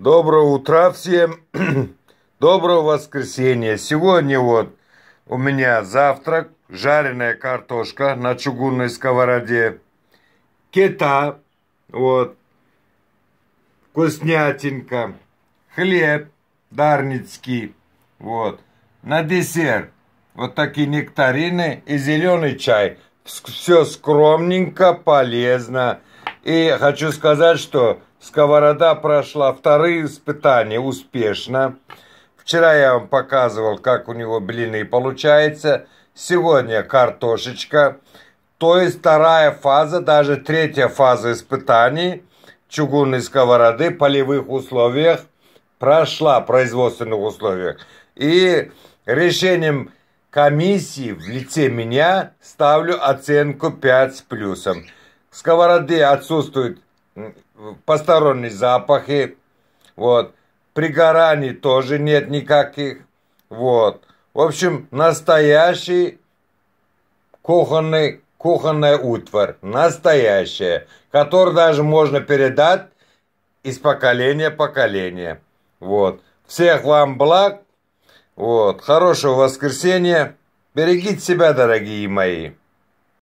Доброе утро всем. Доброго воскресенья. Сегодня вот у меня завтрак. Жареная картошка на чугунной сковороде. Кета. Вот. Вкуснятинка. Хлеб дарницкий. Вот. На десерт. Вот такие нектарины и зеленый чай. Все скромненько, полезно. И хочу сказать, что Сковорода прошла вторые испытания успешно. Вчера я вам показывал, как у него блины получаются. Сегодня картошечка. То есть вторая фаза, даже третья фаза испытаний чугунной сковороды в полевых условиях прошла в производственных условиях. И решением комиссии в лице меня ставлю оценку 5 с плюсом. В сковороде отсутствует посторонние запахи, вот. Пригораний тоже нет никаких, вот. В общем, настоящий кухонный, кухонная утварь, настоящая, которую даже можно передать из поколения в поколение. Вот. Всех вам благ. Вот. Хорошего воскресенья. Берегите себя, дорогие мои.